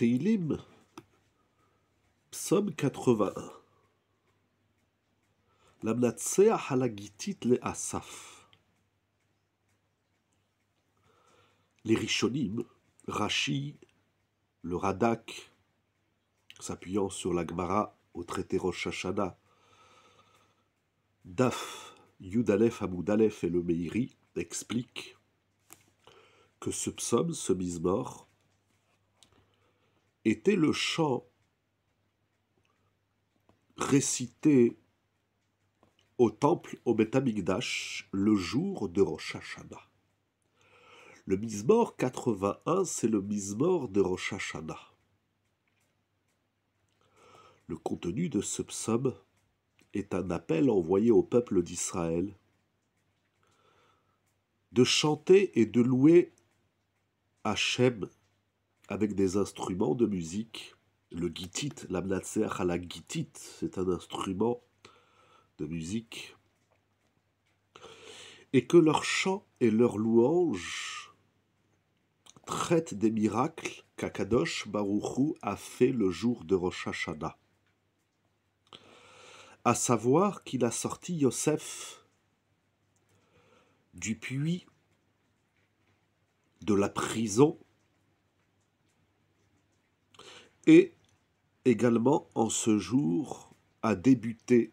Teilim, psaume 81. Lamnatsea halagitit le asaf. Les Rishonim, Rashi, le Radak, s'appuyant sur la au traité Rosh Hashanah, Daf Yudalef Amoudalef et le Meiri expliquent que ce psaume, ce mort était le chant récité au temple au Betamigdash le jour de Rosh Hashanah. Le Mismor 81, c'est le Mismor de Rosh Hashanah. Le contenu de ce psaume est un appel envoyé au peuple d'Israël de chanter et de louer Hachem avec des instruments de musique. Le gitit, la à la gitit, c'est un instrument de musique. Et que leur chant et leur louange traitent des miracles qu'Akadosh Baruchou a fait le jour de Rosh Hashanah. À savoir qu'il a sorti Yosef du puits de la prison et également en ce jour a débuté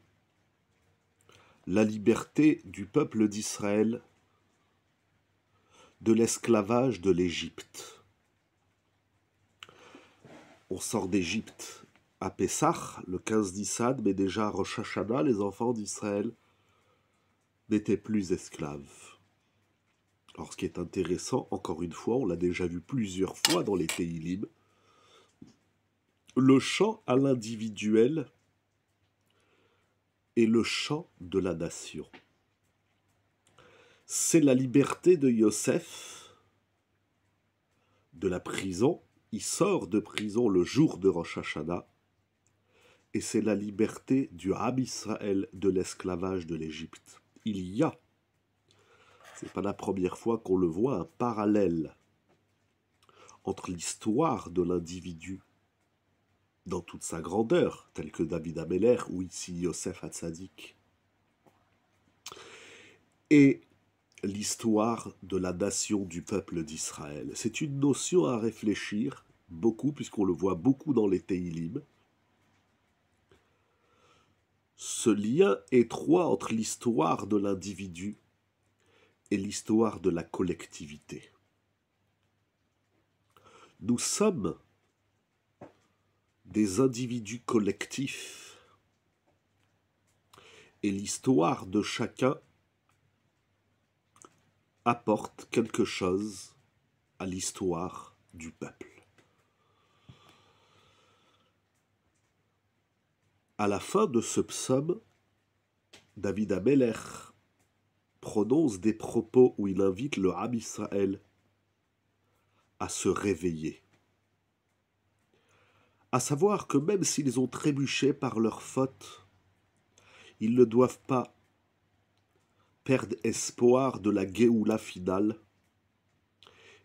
la liberté du peuple d'Israël de l'esclavage de l'Égypte. On sort d'Égypte à Pessah, le 15 d'Issad, mais déjà à Rosh Hashanah, les enfants d'Israël n'étaient plus esclaves. Alors ce qui est intéressant, encore une fois, on l'a déjà vu plusieurs fois dans les Tehillim, le chant à l'individuel et le chant de la nation. C'est la liberté de Yosef de la prison. Il sort de prison le jour de Rosh Hashanah. Et c'est la liberté du Ham Israël de l'esclavage de l'Égypte. Il y a, c'est pas la première fois qu'on le voit, un parallèle entre l'histoire de l'individu dans toute sa grandeur, tel que David Ameller ou ici Yosef Hatzadik. Et l'histoire de la nation du peuple d'Israël. C'est une notion à réfléchir beaucoup, puisqu'on le voit beaucoup dans les Teilim. Ce lien étroit entre l'histoire de l'individu et l'histoire de la collectivité. Nous sommes des individus collectifs et l'histoire de chacun apporte quelque chose à l'histoire du peuple. À la fin de ce psaume, David Ameller prononce des propos où il invite le Ham Israël à se réveiller à savoir que même s'ils ont trébuché par leur faute, ils ne doivent pas perdre espoir de la Géoula finale,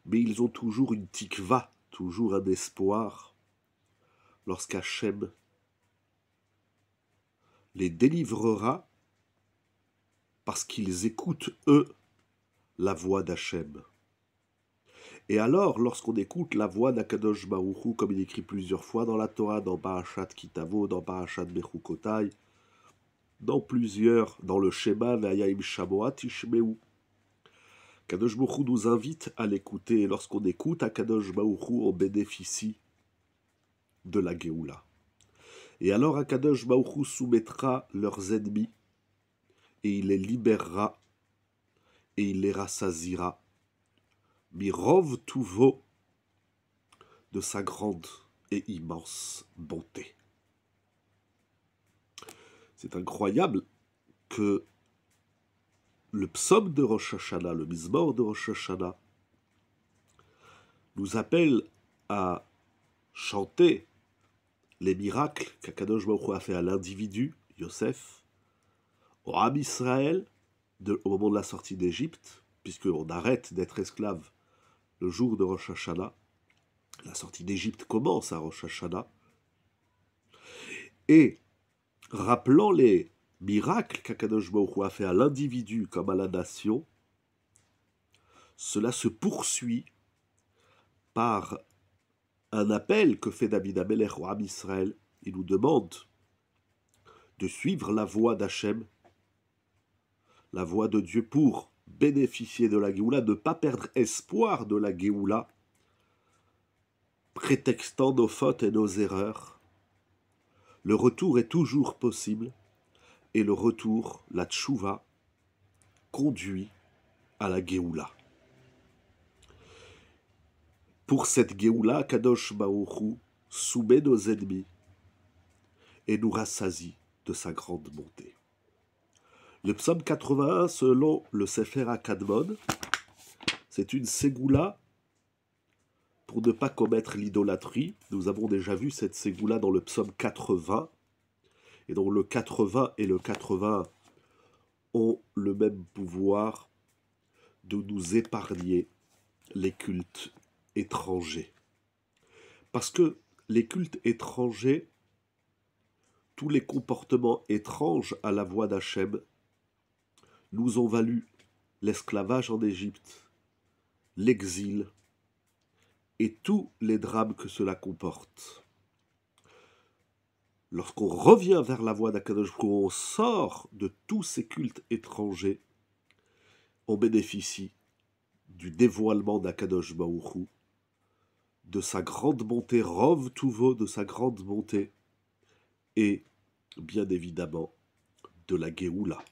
mais ils ont toujours une tikva, toujours un espoir, lorsqu'Hachem les délivrera parce qu'ils écoutent, eux, la voix d'Hachem. Et alors, lorsqu'on écoute la voix d'Akadosh Baruchou, comme il écrit plusieurs fois dans la Torah, dans Parashat Kitavo, dans Parashat Bechukotai, dans plusieurs, dans le schéma Vayaim Shaboat Ishmeu, Kadosh Baruchou nous invite à l'écouter. Et lorsqu'on écoute Akadosh Baruchou, on bénéficie de la Géoula. Et alors Akadosh Baruchou soumettra leurs ennemis, et il les libérera, et il les rassasira Mirov vaut de sa grande et immense bonté. C'est incroyable que le psaume de Rosh Hashanah, le misbord de Rosh Hashanah, nous appelle à chanter les miracles qu'Akadosh Baruch a fait à l'individu, Yosef, au Israël, de, au moment de la sortie d'Égypte, puisqu'on arrête d'être esclave le jour de Rosh Hashanah. La sortie d'Égypte commence à Rosh Hashanah. Et rappelant les miracles qu'Akadosh Baruch a fait à l'individu comme à la nation, cela se poursuit par un appel que fait David le roi Israël. Il nous demande de suivre la voie d'Hachem, la voie de Dieu pour bénéficier de la Géoula, ne pas perdre espoir de la Géoula, prétextant nos fautes et nos erreurs. Le retour est toujours possible et le retour, la tchouva, conduit à la Géoula. Pour cette Géoula, Kadosh Baoru soumet nos ennemis et nous rassasie de sa grande bonté. Le psaume 81, selon le Sefer Akadmon, c'est une ségoula pour ne pas commettre l'idolâtrie. Nous avons déjà vu cette ségoula dans le psaume 80. Et donc le 80 et le 80 ont le même pouvoir de nous épargner les cultes étrangers. Parce que les cultes étrangers, tous les comportements étranges à la voix d'Hachem, nous ont valu l'esclavage en Égypte, l'exil et tous les drames que cela comporte. Lorsqu'on revient vers la voie d'Akadosh, on sort de tous ces cultes étrangers, on bénéficie du dévoilement d'Akadosh de sa grande bonté, tout Touvo, de sa grande bonté, et bien évidemment de la Géoula.